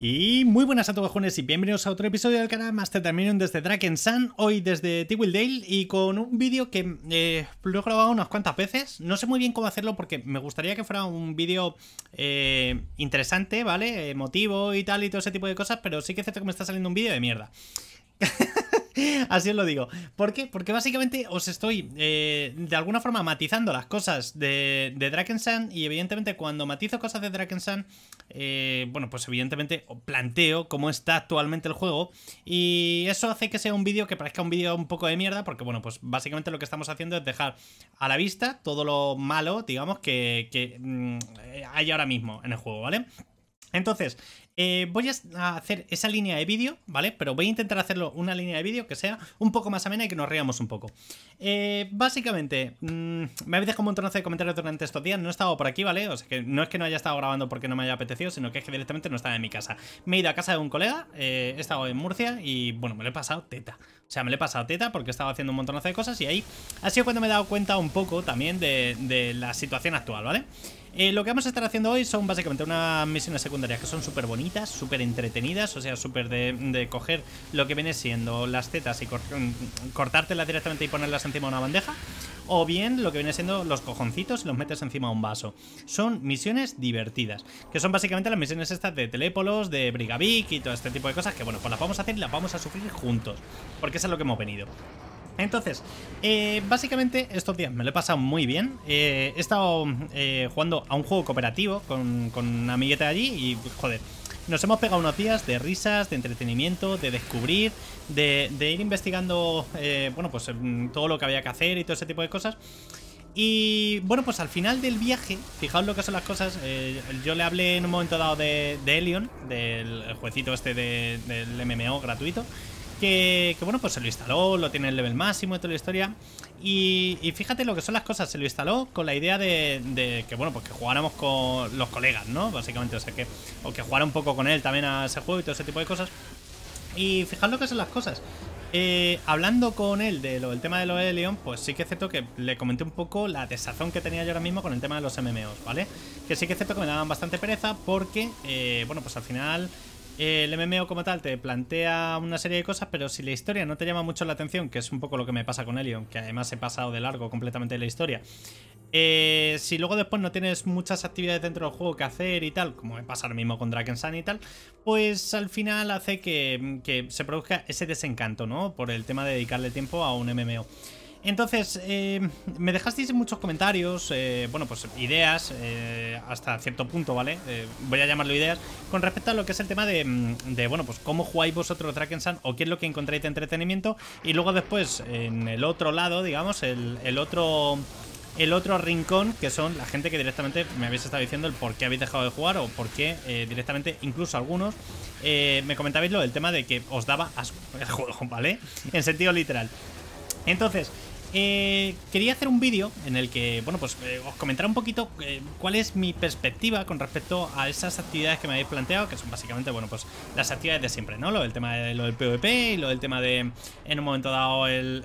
Y muy buenas a todos jóvenes y bienvenidos a otro episodio del canal Master Terminium desde Sun hoy desde Dale y con un vídeo que eh, lo he grabado unas cuantas veces, no sé muy bien cómo hacerlo porque me gustaría que fuera un vídeo eh, interesante, ¿vale? Emotivo y tal y todo ese tipo de cosas, pero sí que es cierto que me está saliendo un vídeo de mierda. Así os lo digo. ¿Por qué? Porque básicamente os estoy eh, de alguna forma matizando las cosas de, de Sun y evidentemente cuando matizo cosas de Drakensan, eh, bueno, pues evidentemente planteo cómo está actualmente el juego y eso hace que sea un vídeo que parezca un vídeo un poco de mierda porque, bueno, pues básicamente lo que estamos haciendo es dejar a la vista todo lo malo, digamos, que, mm, hay ahora mismo en el juego, ¿vale? Entonces, eh, voy a hacer esa línea de vídeo, ¿vale? Pero voy a intentar hacerlo una línea de vídeo que sea un poco más amena y que nos riamos un poco. Eh, básicamente, mm, me habéis dejado un montonazo de comentarios durante estos días, no he estado por aquí, ¿vale? O sea que no es que no haya estado grabando porque no me haya apetecido, sino que es que directamente no estaba en mi casa. Me he ido a casa de un colega, eh, he estado en Murcia y, bueno, me lo he pasado teta. O sea, me lo he pasado teta porque estaba haciendo un montonazo de cosas y ahí ha sido cuando me he dado cuenta un poco también de, la situación actual, ¿vale? vale eh, lo que vamos a estar haciendo hoy son básicamente unas misiones secundarias que son súper bonitas, súper entretenidas, o sea, súper de, coger lo que viene siendo las tetas y mm, cortártelas directamente y ponerlas encima de una bandeja, o bien lo que viene siendo los cojoncitos y los metes encima de un vaso. Son misiones divertidas, que son básicamente las misiones estas de Telépolos, de Brigavic y todo este tipo de cosas que, bueno, pues las vamos a hacer y las vamos a sufrir juntos, porque eso es lo que hemos venido. Entonces, eh, básicamente estos días me lo he pasado muy bien. Eh, he estado eh, jugando a un juego cooperativo con, una amigueta allí y, pues, joder, nos hemos pegado unos días de risas, de entretenimiento, de descubrir, de, ir investigando, bueno, pues em, todo lo que había que hacer y todo ese tipo de cosas. Y bueno, pues al final del viaje, fijaos lo que son las cosas. yo le hablé en un momento dado de, de Elion, del juecito este de, del MMO gratuito. Que, bueno, pues se lo instaló, lo tiene el level máximo y toda la historia. Y, fíjate lo que son las cosas, se lo instaló con la idea de, que, bueno, pues que jugáramos con los colegas, ¿no? Básicamente, o sea que, o que jugara un poco con él también a ese juego y todo ese tipo de cosas. Y fíjate lo que son las cosas. Eh, hablando con él del el tema de los Leon, pues sí que es cierto que le comenté un poco la desazón que tenía yo ahora mismo con el tema de los MMOs, ¿vale? Que sí que es que me daban bastante pereza porque, eh, bueno, pues al final el MMO como tal te plantea una serie de cosas, pero si la historia no te llama mucho la atención, que es un poco lo que me pasa con Elion, que además he pasado de largo completamente la historia, eh, si luego después no tienes muchas actividades dentro del juego que hacer y tal, como me pasa ahora mismo con Sun y tal, pues al final hace que, que se produzca ese desencanto, ¿no? Por el tema de dedicarle tiempo a un MMO. Entonces, eh, me dejasteis muchos comentarios, eh, bueno, pues ideas, eh, hasta cierto punto, ¿vale? voy a llamarlo ideas, con respecto a lo que es el tema de, mm, de bueno, pues cómo jugáis vosotros San. o qué es lo que encontráis de entretenimiento. Y luego después, en el otro lado, digamos, el, otro el otro rincón, que son la gente que directamente me habéis estado diciendo el por qué habéis dejado de jugar o por qué directamente, incluso algunos, me comentabais lo del tema de que os daba asco el juego, ¿vale? En sentido literal. Entonces, eh, quería hacer un vídeo en el que, bueno, pues eh, os comentaré un poquito eh, cuál es mi perspectiva con respecto a esas actividades que me habéis planteado, que son básicamente, bueno, pues las actividades de siempre, ¿no? Lo del tema de, lo del PvP y lo del tema de, en un momento dado, el,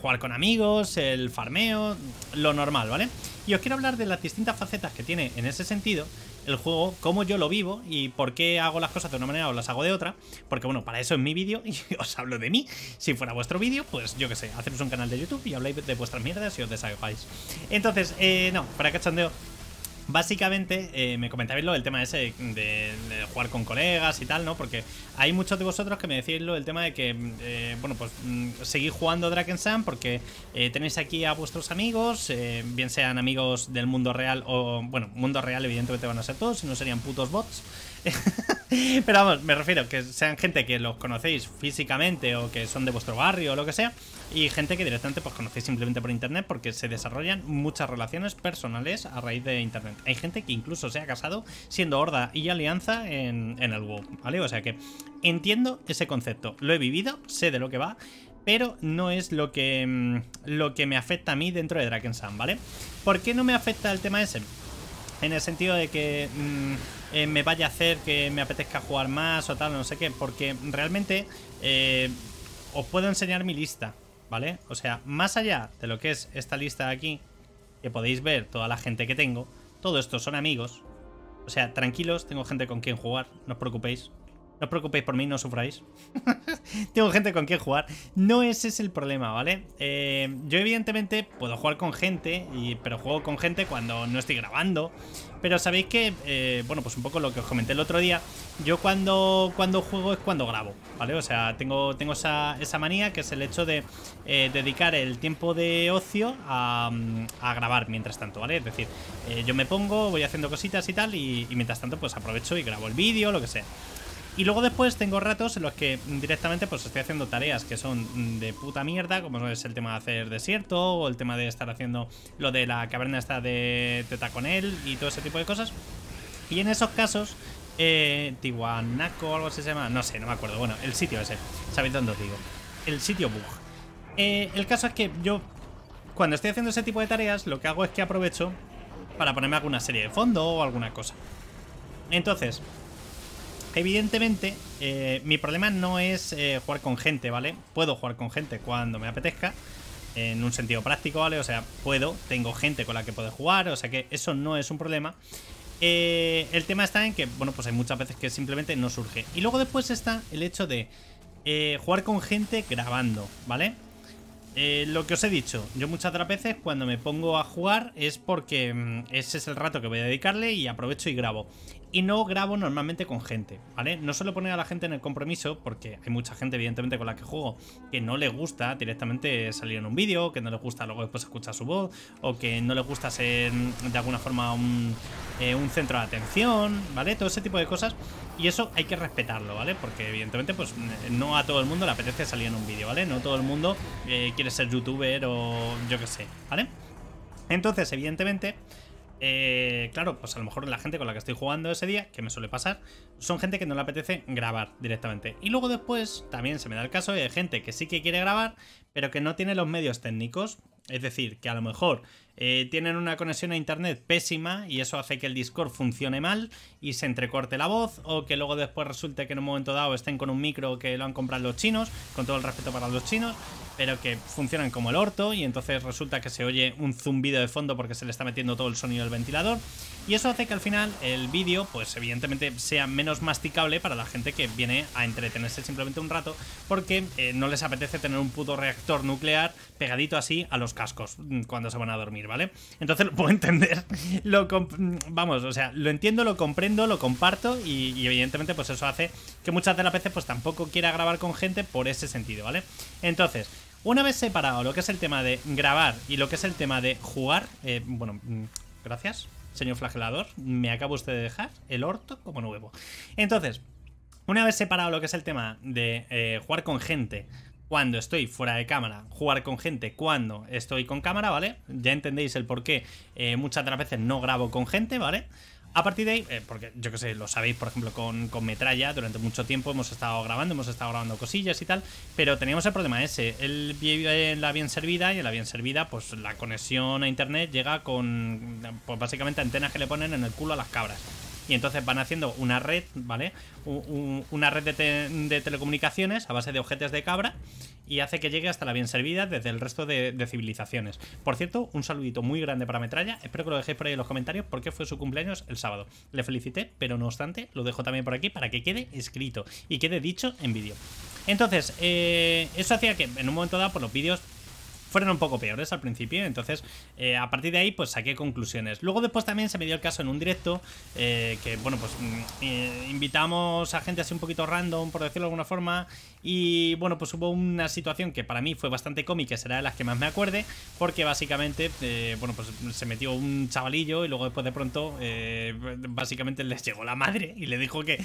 jugar con amigos, el farmeo, lo normal, ¿vale? vale y os quiero hablar de las distintas facetas que tiene en ese sentido el juego, cómo yo lo vivo y por qué hago las cosas de una manera o las hago de otra. Porque bueno, para eso es mi vídeo y os hablo de mí. Si fuera vuestro vídeo, pues yo qué sé, hacedos un canal de YouTube y habláis de vuestras mierdas y os desahogáis. Entonces, eh, no, para cachondeo, básicamente eh, me comentabais lo del tema ese de, jugar con colegas y tal, ¿no? Porque hay muchos de vosotros que me decís lo del tema de que, mm, eh, bueno, pues mm, seguir jugando Sam. porque eh, tenéis aquí a vuestros amigos, bien sean amigos del mundo real o, bueno, mundo real evidentemente van a ser todos, si no serían putos bots. Pero vamos, me refiero que sean gente que los conocéis físicamente o que son de vuestro barrio o lo que sea, y gente que directamente pues conocéis simplemente por internet porque se desarrollan muchas relaciones personales a raíz de internet. Hay gente que incluso se ha casado siendo horda y alianza en, en el WoW, ¿vale? O sea que entiendo ese concepto, lo he vivido, sé de lo que va, pero no es lo que, mm, lo que me afecta a mí dentro de sam ¿vale? ¿Por qué no me afecta el tema ese? en el sentido de que mm, eh, me vaya a hacer que me apetezca jugar más o tal, no sé qué, porque realmente eh, os puedo enseñar mi lista, ¿vale? O sea, más allá de lo que es esta lista de aquí, que podéis ver toda la gente que tengo, todo esto son amigos, o sea, tranquilos, tengo gente con quien jugar, no os preocupéis, no os preocupéis por mí, no sufráis. Tengo gente con quien jugar. No ese es el problema, ¿vale? Eh, yo evidentemente puedo jugar con gente, pero juego con gente cuando no estoy grabando. Pero sabéis que, eh, bueno, pues un poco lo que os comenté el otro día, yo cuando, cuando juego es cuando grabo, ¿vale? O sea, tengo, tengo esa, manía que es el hecho de eh, dedicar el tiempo de ocio mm, a, grabar mientras tanto, ¿vale? Es decir, yo me pongo, voy haciendo cositas y tal, y mientras tanto pues aprovecho y grabo el vídeo, lo que sea. Y luego después tengo ratos en los que directamente pues estoy haciendo tareas que son mm, de puta mierda, como es el tema de hacer desierto o el tema de estar haciendo lo de la caverna esta de, con él y todo ese tipo de cosas. Y en esos casos, eh, o algo así se llama, no sé, no me acuerdo. Bueno, el sitio ese, ¿sabéis dónde os digo? El sitio bug. Eh, el caso es que yo, cuando estoy haciendo ese tipo de tareas, lo que hago es que aprovecho para ponerme alguna serie de fondo o alguna cosa. Entonces, Evidentemente, eh, mi problema no es eh, jugar con gente, ¿vale? Puedo jugar con gente cuando me apetezca, en un sentido práctico, ¿vale? O sea, puedo, tengo gente con la que puedo jugar, o sea que eso no es un problema. Eh, el tema está en que, bueno, pues hay muchas veces que simplemente no surge. Y luego después está el hecho de jugar con gente grabando, ¿vale? lo que os he dicho, yo muchas otras veces cuando me pongo a jugar es porque mm, ese es el rato que voy a dedicarle y aprovecho y grabo y no grabo normalmente con gente, ¿vale? No suelo poner a la gente en el compromiso porque hay mucha gente, evidentemente, con la que juego que no le gusta directamente salir en un vídeo, que no le gusta luego después escuchar su voz, o que no le gusta ser de alguna forma un, eh, centro de atención, ¿vale? Todo ese tipo de cosas y eso hay que respetarlo, ¿vale? Porque evidentemente pues eh, no a todo el mundo le apetece salir en un vídeo, ¿vale? No todo el mundo eh, quiere ser youtuber o yo qué sé, ¿vale? Entonces, evidentemente, eh, claro, pues a lo mejor la gente con la que estoy jugando ese día, que me suele pasar, son gente que no le apetece grabar directamente. Y luego después también se me da el caso de gente que sí que quiere grabar, pero que no tiene los medios técnicos. Es decir, que a lo mejor eh, tienen una conexión a internet pésima y eso hace que el Discord funcione mal y se entrecorte la voz o que luego después resulte que en un momento dado estén con un micro que lo han comprado los chinos, con todo el respeto para los chinos, pero que funcionan como el orto y entonces resulta que se oye un zumbido de fondo porque se le está metiendo todo el sonido del ventilador y eso hace que al final el vídeo pues evidentemente sea menos masticable para la gente que viene a entretenerse simplemente un rato porque eh, no les apetece tener un puto reactor nuclear pegadito así a los cascos mm, cuando se van a dormir, ¿vale? Entonces lo puedo entender, lo mm, vamos, o sea, lo entiendo, lo comprendo, lo comparto y, evidentemente pues eso hace que muchas de las veces pues tampoco quiera grabar con gente por ese sentido, ¿vale? Entonces, una vez separado lo que es el tema de grabar y lo que es el tema de jugar, eh, bueno, mm, gracias señor flagelador, me acaba usted de dejar el orto como nuevo. Entonces, una vez separado lo que es el tema de eh, jugar con gente cuando estoy fuera de cámara, jugar con gente cuando estoy con cámara, ¿vale? Ya entendéis el por qué eh, muchas de las veces no grabo con gente, ¿vale? vale a partir de ahí, eh, porque yo que sé, lo sabéis, por ejemplo, con, metralla, durante mucho tiempo hemos estado grabando, hemos estado grabando cosillas y tal, pero teníamos el problema ese. Él vive en la bien servida y en la bien servida, pues la conexión a internet llega con, pues básicamente antenas que le ponen en el culo a las cabras. Y entonces van haciendo una red, ¿vale? una red de, de telecomunicaciones a base de objetos de cabra y hace que llegue hasta la bien servida desde el resto de, civilizaciones. Por cierto, un saludito muy grande para Metralla. Espero que lo dejéis por ahí en los comentarios porque fue su cumpleaños el sábado. Le felicité, pero no obstante, lo dejo también por aquí para que quede escrito y quede dicho en vídeo. Entonces, eh, eso hacía que en un momento dado, por los vídeos fueron un poco peores al principio. Entonces, eh, a partir de ahí, pues saqué conclusiones. Luego después también se me dio el caso en un directo eh, que, bueno, pues mm, eh, invitamos a gente así un poquito random, por decirlo de alguna forma. Y bueno, pues hubo una situación que para mí fue bastante cómica, será de las que más me acuerde, porque básicamente, bueno, pues se metió un chavalillo y luego después de pronto, básicamente les llegó la madre y le dijo que,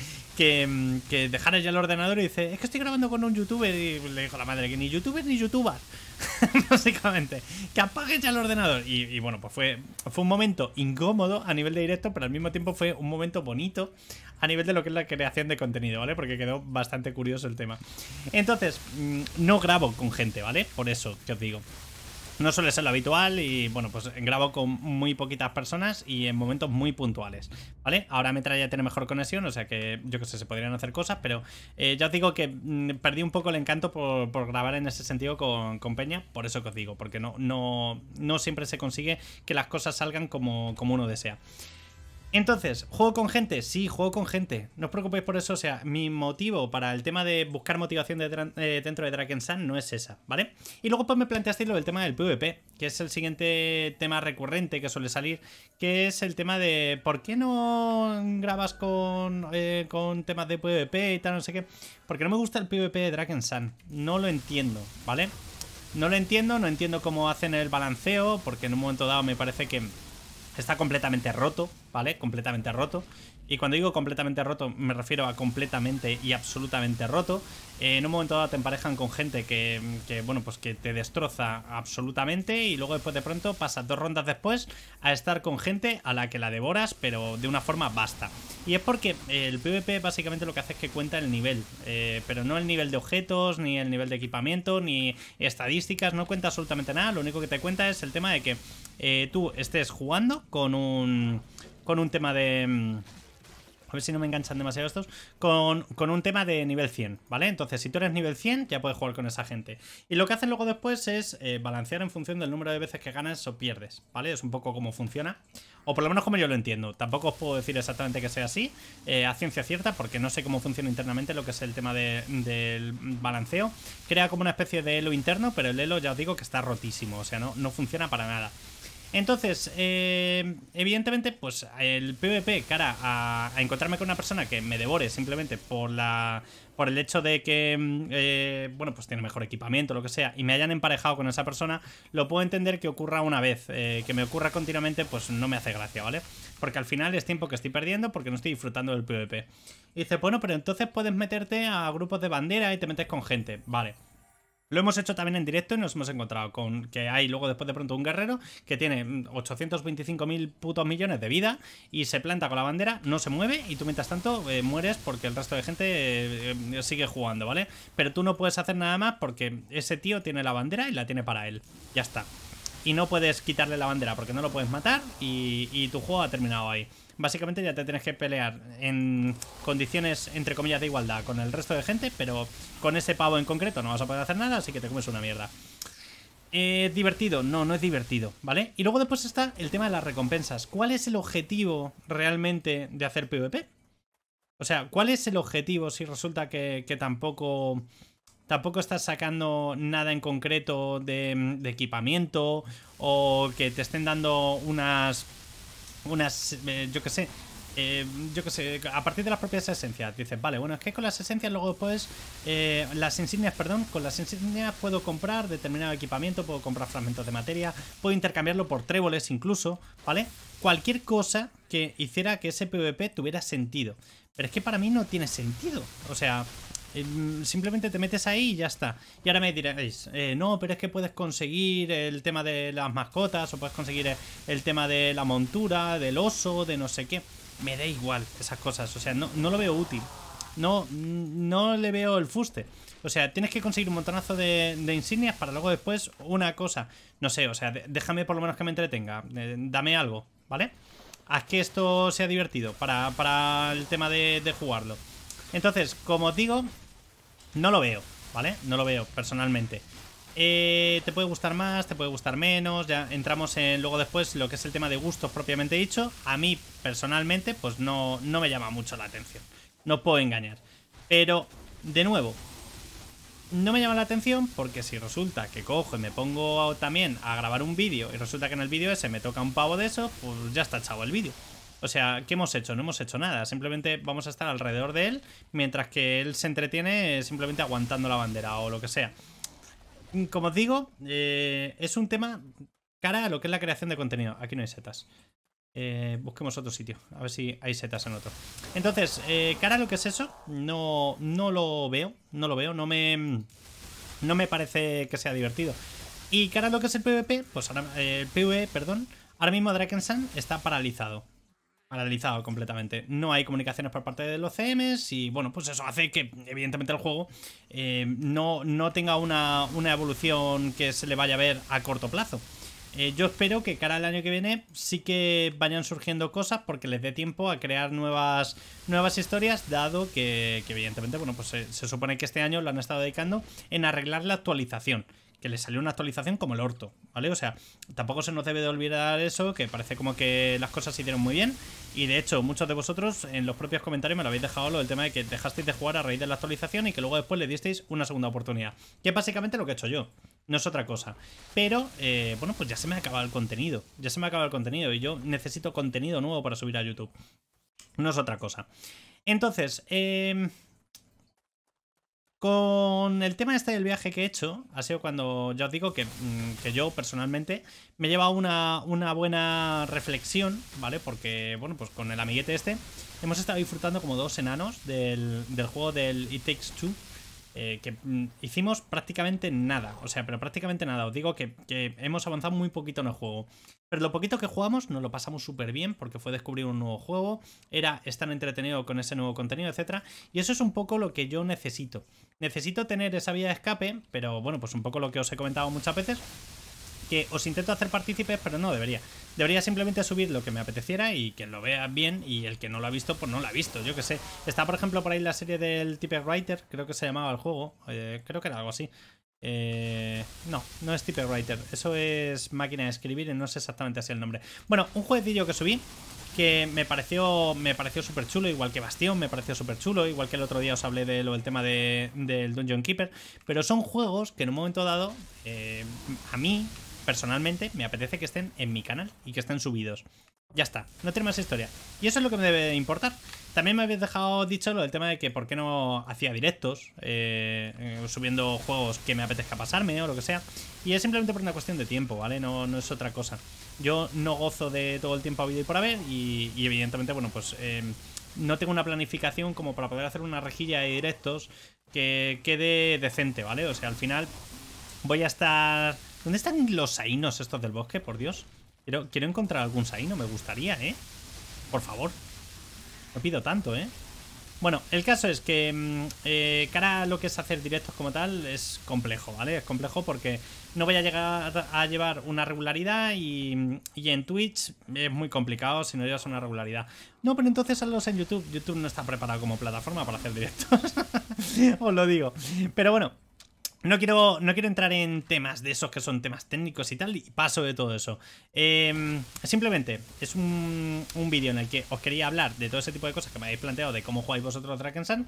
mm, que, dejara ya el ordenador y dice, es que estoy grabando con un youtuber y le dijo la madre que ni youtuber ni youtuber. básicamente. Que apagues ya el ordenador. Y, bueno, pues fue, fue un momento incómodo a nivel de directo, pero al mismo tiempo fue un momento bonito a nivel de lo que es la creación de contenido, ¿vale? Porque quedó bastante curioso el tema. Entonces, mm, no grabo con gente, ¿vale? Por eso que os digo no suele ser lo habitual y bueno, pues grabo con muy poquitas personas y en momentos muy puntuales, ¿vale? Ahora me a tener mejor conexión, o sea que yo que sé, se podrían hacer cosas, pero eh, ya os digo que mm, perdí un poco el encanto por, grabar en ese sentido con, Peña, por eso que os digo, porque no, no, siempre se consigue que las cosas salgan como, como uno desea. Entonces, ¿juego con gente? Sí, juego con gente. No os preocupéis por eso. O sea, mi motivo para el tema de buscar motivación eh, dentro de Sun no es esa, ¿vale? Y luego pues me planteasteis lo del tema del PvP, que es el siguiente tema recurrente que suele salir, que es el tema de ¿por qué no grabas con, eh, temas de PvP y tal, no sé qué? Porque no me gusta el PvP de Sun, No lo entiendo, ¿vale? No lo entiendo, no entiendo cómo hacen el balanceo, porque en un momento dado me parece que Está completamente roto, ¿vale? Completamente roto. Y cuando digo completamente roto, me refiero a completamente y absolutamente roto. Eh, en un momento dado te emparejan con gente que, bueno, pues que te destroza absolutamente y luego después de pronto pasas dos rondas después a estar con gente a la que la devoras, pero de una forma basta. Y es porque eh, el PvP básicamente lo que hace es que cuenta el nivel, eh, pero no el nivel de objetos, ni el nivel de equipamiento, ni estadísticas, no cuenta absolutamente nada. Lo único que te cuenta es el tema de que tú estés jugando con un, con un tema de mm, a ver si no me enganchan demasiado estos, con, un tema de nivel 100, ¿vale? Entonces, si tú eres nivel 100, ya puedes jugar con esa gente. Y lo que hacen luego después es eh, balancear en función del número de veces que ganas o pierdes, ¿vale? Es un poco cómo funciona, o por lo menos como yo lo entiendo. Tampoco os puedo decir exactamente que sea así, eh, a ciencia cierta, porque no sé cómo funciona internamente lo que es el tema del balanceo. Crea como una especie de elo interno, pero el elo ya os digo que está rotísimo, o sea, no, no funciona para nada. Entonces, eh, evidentemente, pues el PvP cara a, encontrarme con una persona que me devore simplemente por la por el hecho de que, mm, eh, bueno, pues tiene mejor equipamiento, lo que sea, y me hayan emparejado con esa persona, lo puedo entender que ocurra una vez. Eh, que me ocurra continuamente, pues no me hace gracia, ¿vale? Porque al final es tiempo que estoy perdiendo porque no estoy disfrutando del PvP. Y dice, bueno, pero entonces puedes meterte a grupos de bandera y te metes con gente. Vale. Lo hemos hecho también en directo y nos hemos encontrado con que hay luego después de pronto un guerrero que tiene 825.000 mm, putos millones de vida y se planta con la bandera, no se mueve y tú mientras tanto eh, mueres porque el resto de gente eh, eh, sigue jugando, ¿vale? Pero tú no puedes hacer nada más porque ese tío tiene la bandera y la tiene para él. Ya está. Y no puedes quitarle la bandera porque no lo puedes matar y tu juego ha terminado ahí básicamente ya te tienes que pelear en condiciones, entre comillas, de igualdad con el resto de gente, pero con ese pavo en concreto no vas a poder hacer nada, así que te comes una mierda. Eh, divertido, no, no es divertido, ¿vale? Y luego después está el tema de las recompensas. ¿Cuál es el objetivo realmente de hacer PvP? O sea, ¿cuál es el objetivo si resulta que, tampoco tampoco estás sacando nada en concreto de, de, equipamiento o que te estén dando unas unas, eh, yo qué sé, eh, yo qué sé, a partir de las propias esencias, dices, vale, bueno, es que con las esencias luego puedes, eh, las insignias, perdón, con las insignias puedo comprar determinado equipamiento, puedo comprar fragmentos de materia, puedo intercambiarlo por tréboles incluso, ¿vale? Cualquier cosa que hiciera que ese PvP tuviera sentido. Pero es que para mí no tiene sentido. O sea, eh, simplemente te metes ahí y ya está. Y ahora me diréis, eh, no, pero es que puedes conseguir el tema de las mascotas o puedes conseguir el tema de la montura, del oso, de no sé qué. Me da igual esas cosas, o sea, no, lo veo útil. No, no le veo el fuste. O sea, tienes que conseguir un montonazo de, insignias para luego después una cosa. No sé, o sea, déjame por lo menos que me entretenga. Eh, dame algo, ¿vale? Haz que esto sea divertido para, el tema de, de jugarlo. Entonces, como os digo, no lo veo, ¿vale? No lo veo personalmente. Eh, te puede gustar más, te puede gustar menos. Ya entramos en luego después lo que es el tema de gustos propiamente dicho. A mí personalmente, pues no, no me llama mucho la atención. No puedo engañar. Pero, de nuevo, no me llama la atención porque si resulta que cojo y me pongo también a grabar un vídeo y resulta que en el vídeo ese me toca un pavo de eso, pues ya está chavo el vídeo. O sea, ¿qué hemos hecho? No hemos hecho nada. Simplemente vamos a estar alrededor de él mientras que él se entretiene simplemente aguantando la bandera o lo que sea. Como os digo, eh, es un tema cara a lo que es la creación de contenido. Aquí no hay setas. Eh, busquemos otro sitio, a ver si hay setas en otro. Entonces, eh, cara a lo que es eso, no, no lo veo, no lo veo, no me, no me parece que sea divertido. Y cara a lo que es el PvP, pues ahora, el PvE, perdón, ahora mismo Drakensang está paralizado paralizado completamente. No hay comunicaciones por parte de los CMs y bueno, pues eso hace que evidentemente el juego eh, no, no tenga una, evolución que se le vaya a ver a corto plazo. Eh, yo espero que cara al año que viene sí que vayan surgiendo cosas porque les dé tiempo a crear nuevas, nuevas historias, dado que, evidentemente, bueno, pues se supone que este año lo han estado dedicando en arreglar la actualización que le salió una actualización como el orto, ¿vale? O sea, tampoco se nos debe de olvidar eso, que parece como que las cosas se hicieron muy bien. Y de hecho, muchos de vosotros en los propios comentarios me lo habéis dejado lo del tema de que dejasteis de jugar a raíz de la actualización y que luego después le disteis una segunda oportunidad. Que es básicamente lo que he hecho yo. No es otra cosa. Pero, eh, bueno, pues ya se me ha acabado el contenido. Ya se me ha acabado el contenido y yo necesito contenido nuevo para subir a YouTube. No es otra cosa. Entonces, eh, con el tema este del viaje que he hecho, ha sido cuando ya os digo que, mm, yo personalmente me lleva una, una buena reflexión, ¿vale? Porque, bueno, pues con el amiguete este hemos estado disfrutando como dos enanos del, del juego del It Takes Two eh, que mm, hicimos prácticamente nada, o sea, pero prácticamente nada, os digo que, que hemos avanzado muy poquito en el juego. Pero lo poquito que jugamos nos lo pasamos súper bien porque fue descubrir un nuevo juego, era estar entretenido con ese nuevo contenido, etc. Y eso es un poco lo que yo necesito. Necesito tener esa vía de escape, pero bueno, pues un poco lo que os he comentado muchas veces, que os intento hacer partícipes, pero no debería. Debería simplemente subir lo que me apeteciera y que lo vea bien y el que no lo ha visto, pues no lo ha visto, yo que sé. Está, por ejemplo, por ahí la serie del Writer, creo que se llamaba el juego, eh, creo que era algo así. Eh, no, no es Writer, eso es máquina de escribir y no sé exactamente así el nombre. Bueno, un jueguecillo que subí que me pareció me pareció súper chulo, igual que Bastión, me pareció súper chulo, igual que el otro día os hablé del tema del Dungeon Keeper, pero son juegos que en un momento dado, eh, a mí, personalmente me apetece que estén en mi canal y que estén subidos. Ya está, no tiene más historia. Y eso es lo que me debe importar. También me habéis dejado dicho lo del tema de que por qué no hacía directos, eh, eh, subiendo juegos que me apetezca pasarme o lo que sea. Y es simplemente por una cuestión de tiempo, ¿vale? No, es otra cosa. Yo no gozo de todo el tiempo habido y por haber y, evidentemente, bueno, pues em, no tengo una planificación como para poder hacer una rejilla de directos que quede decente, ¿vale? O sea, al final voy a estar ¿Dónde están los saínos estos del bosque, por Dios? Quiero, quiero encontrar algún saíno, me gustaría, ¿eh? Por favor. No pido tanto, ¿eh? Bueno, el caso es que mm, eh, cara lo que es hacer directos como tal es complejo, ¿vale? Es complejo porque no voy a llegar a llevar una regularidad y, y en Twitch es muy complicado si no llevas una regularidad. No, pero entonces hazlos en YouTube. YouTube no está preparado como plataforma para hacer directos. Os lo digo. Pero bueno, no quiero, no quiero entrar en temas de esos que son temas técnicos y tal, y paso de todo eso. Em, simplemente, es un, vídeo en el que os quería hablar de todo ese tipo de cosas que me habéis planteado, de cómo jugáis vosotros Sun.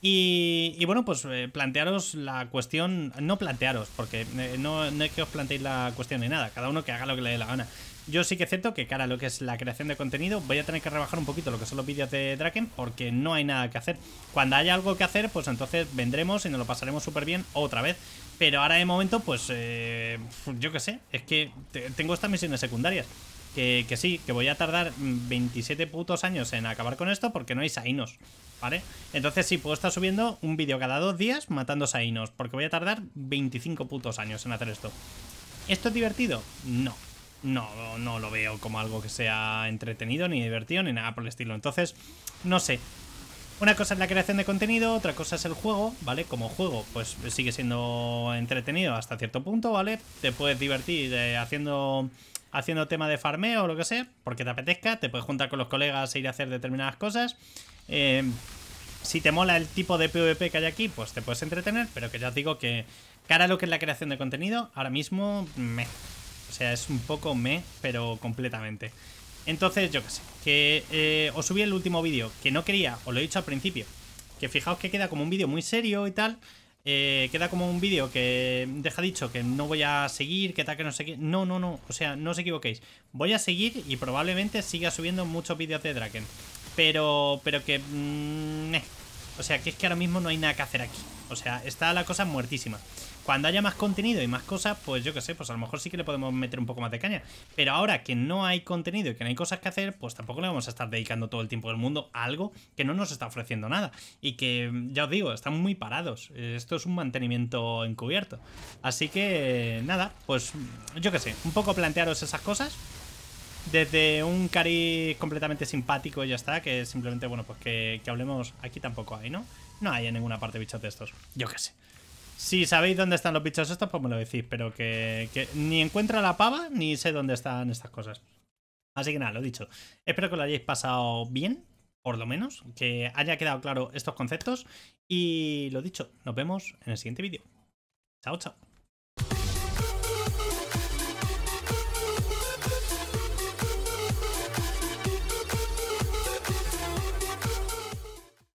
Y, y bueno, pues eh, plantearos la cuestión, no plantearos, porque eh, no, no es que os planteéis la cuestión ni nada, cada uno que haga lo que le dé la gana. Yo sí que acepto que cara a lo que es la creación de contenido voy a tener que rebajar un poquito lo que son los vídeos de Draken porque no hay nada que hacer. Cuando haya algo que hacer, pues entonces vendremos y nos lo pasaremos súper bien otra vez. Pero ahora de momento, pues eh, yo qué sé, es que tengo estas misiones secundarias. Que, sí, que voy a tardar 27 putos años en acabar con esto porque no hay Sainos, ¿vale? Entonces sí, puedo estar subiendo un vídeo cada dos días matando Sainos porque voy a tardar 25 putos años en hacer esto. ¿Esto es divertido? No no, no lo veo como algo que sea entretenido, ni divertido, ni nada por el estilo. Entonces, no sé. Una cosa es la creación de contenido, otra cosa es el juego, ¿vale? Como juego, pues sigue siendo entretenido hasta cierto punto, ¿vale? Te puedes divertir eh, haciendo haciendo tema de farmeo o lo que sea, porque te apetezca, te puedes juntar con los colegas e ir a hacer determinadas cosas. Eh, si te mola el tipo de PvP que hay aquí, pues te puedes entretener, pero que ya os digo que cara a lo que es la creación de contenido, ahora mismo o sea, es un poco me, pero completamente. Entonces, yo qué sé, que eh, os subí el último vídeo, que no quería, os lo he dicho al principio, que fijaos que queda como un vídeo muy serio y tal, eh, queda como un vídeo que deja dicho que no voy a seguir, que tal, que no sé qué. No, no, no, o sea, no os equivoquéis. Voy a seguir y probablemente siga subiendo muchos vídeos de Draken. Pero, pero que... Mm, eh. O sea, que es que ahora mismo no hay nada que hacer aquí. O sea, está la cosa muertísima cuando haya más contenido y más cosas, pues yo qué sé, pues a lo mejor sí que le podemos meter un poco más de caña. Pero ahora que no hay contenido y que no hay cosas que hacer, pues tampoco le vamos a estar dedicando todo el tiempo del mundo a algo que no nos está ofreciendo nada. Y que, ya os digo, están muy parados. Esto es un mantenimiento encubierto. Así que, nada, pues yo qué sé, un poco plantearos esas cosas desde un cariz completamente simpático y ya está, que simplemente, bueno, pues que, hablemos aquí tampoco hay, ¿no? No hay en ninguna parte bichos de estos. Yo qué sé. Si sabéis dónde están los bichos estos, pues me lo decís, pero que, ni encuentra la pava ni sé dónde están estas cosas. Así que nada, lo dicho. Espero que lo hayáis pasado bien, por lo menos, que haya quedado claro estos conceptos. Y lo dicho, nos vemos en el siguiente vídeo. Chao, chao.